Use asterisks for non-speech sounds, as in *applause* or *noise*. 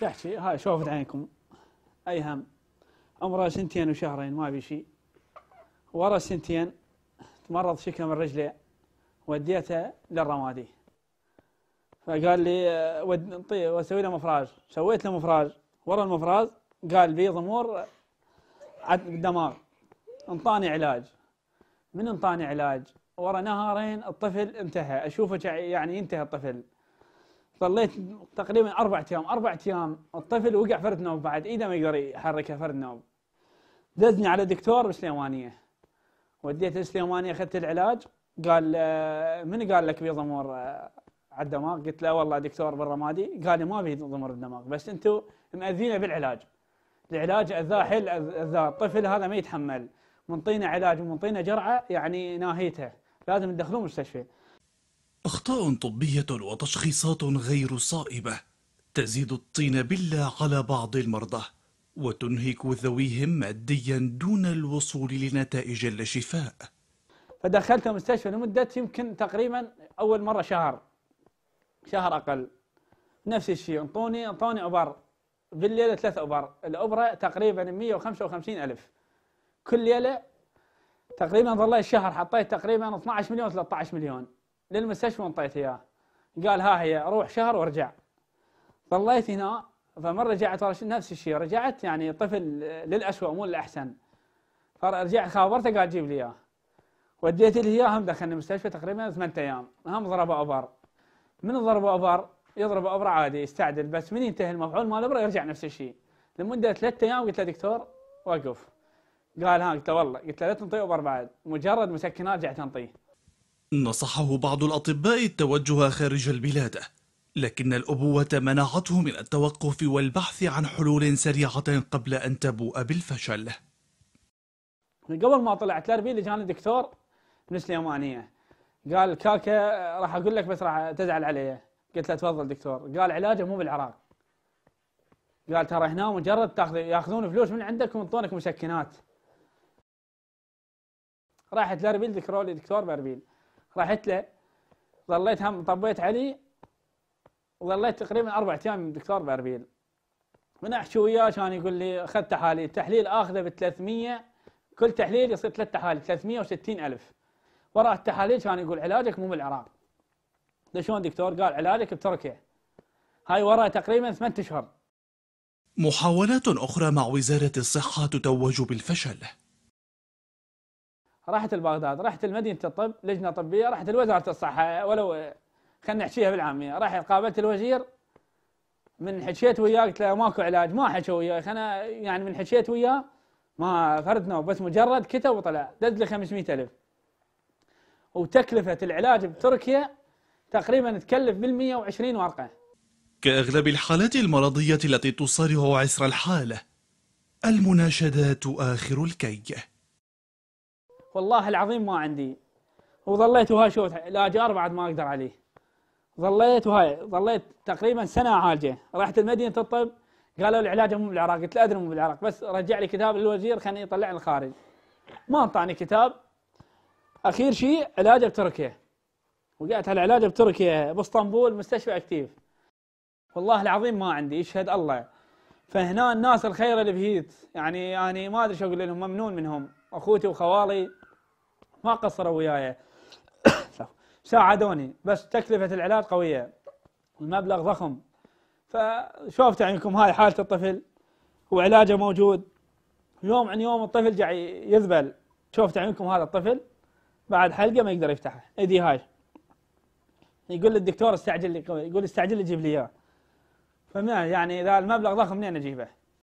شحشي هاي شوفت عينكم أي هم عمره سنتين وشهرين ما بي شيء ورا سنتين تمرض شكله من رجلي وديته للرمادي فقال لي آه، ودي واسوي له مفراج سويت له مفراج ورا المفراج قال لي ضمور عد بالدماغ انطاني علاج من انطاني علاج ورا نهارين الطفل انتهى اشوفه يعني ينتهي الطفل ظليت تقريبا اربع أيام اربع أيام الطفل وقع فرد نوم بعد إيده ما يقدر يحركه فرد نوم دزني على دكتور بسليمانية وديته سليمانية أخذت العلاج قال آه، من قال لك ضمور آه، على الدماغ قلت له والله دكتور بالرمادي قال لي ما بي ضمور الدماغ بس انتم مأذينه بالعلاج العلاج اذاه حيل اذاه الطفل هذا ما يتحمل منطينا علاج ومنطينا جرعه يعني ناهيته لازم تدخلوه مستشفى أخطاء طبية وتشخيصات غير صائبة تزيد الطين بلة على بعض المرضى وتنهك ذويهم ماديا دون الوصول لنتائج الشفاء فدخلت المستشفى لمدة يمكن تقريبا أول مرة شهر شهر أقل نفس الشيء انطوني انطوني أبر بالليلة ثلاث أبر الأبرة تقريبا 155 ألف كل ليلة تقريبا ظل الشهر حطيت تقريبا 12 مليون 13 مليون للمستشفى وانطيته اياه قال ها هي روح شهر وارجع ظليت هنا فمره رجعت نفس الشيء رجعت يعني طفل للأسوأ مو للاحسن فرجعت خابرته قال جيب لي اياه وديت لي اياه هم دخلنا المستشفى تقريبا ثمانية ايام هم ضربوا ابر من ضربوا ابر يضرب ابره عادي يستعدل بس من ينتهي المفعول مال الابره يرجع نفس الشيء لمده ثلاثة ايام قلت له دكتور وقف قال ها قلت له والله قلت له لا تنطي ابر بعد مجرد مسكنات رجعت انطيه نصحه بعض الأطباء التوجه خارج البلاد لكن الأبوة منعته من التوقف والبحث عن حلول سريعة قبل أن تبوء بالفشل قبل ما طلعت لاربيل جاني دكتور من سليمانية قال كاكا راح أقول لك بس راح تزعل علي قلت له تفضل دكتور قال علاجه مو بالعراق قال ترى هنا مجرد تاخذ ياخذون فلوس من عندك وينطونك مسكنات راحت لاربيل ذكروا لي دكتور باربيل رحت له ظليت هم طبيت عليه وظليت تقريبا اربع ايام من الدكتور باربيل من احكي وياه كان يقول لي اخذت تحاليل التحليل اخذه ب 300 كل تحليل يصير ثلاث تحاليل 360 الف وراء التحاليل كان يقول علاجك مو بالعراق شلون دكتور قال علاجك بتركيا هاي وراء تقريبا ثمان اشهر محاولات اخرى مع وزاره الصحه تتوج بالفشل رحت لبغداد رحت لمدينه الطب لجنه طبيه رحت لوزاره الصحه ولو خلينا نحكيها بالعاميه رحت قابلت الوزير من حكيت وياه قلت له ماكو علاج ما حكى وياي انا يعني من حكيت وياه ما فردنا بس مجرد كتب وطلع دز لي 500000 وتكلفه العلاج بتركيا تقريبا تكلف بال 120 ورقه كأغلب الحالات المرضية التي تصارع عسر الحالة المناشدات آخر الكي والله العظيم ما عندي وظليت وهاي شوف الاجار بعد ما اقدر عليه ظليت وهاي ظليت تقريبا سنه اعالجه رحت المدينه الطب قالوا لي علاجه مو بالعراق قلت له ادري مو بالعراق بس رجع لي كتاب للوزير خليني يطلع الخارج ما انطاني كتاب اخير شيء علاجه بتركيا وقعت على علاجه بتركيا باسطنبول مستشفى اكتيف والله العظيم ما عندي يشهد الله فهنا الناس الخير اللي بهيت يعني يعني ما ادري شو اقول لهم ممنون منهم اخوتي وخوالي ما قصروا وياي *coughs* ساعدوني بس تكلفة العلاج قوية المبلغ ضخم فشوفت عندكم هاي حالة الطفل وعلاجه موجود يوم عن يوم الطفل جاي يذبل شوفت عندكم هذا الطفل بعد حلقه ما يقدر يفتحه ايدي هاي يقول للدكتور استعجل لي يقول استعجل لي جيب لي اياه فما يعني اذا المبلغ ضخم منين اجيبه؟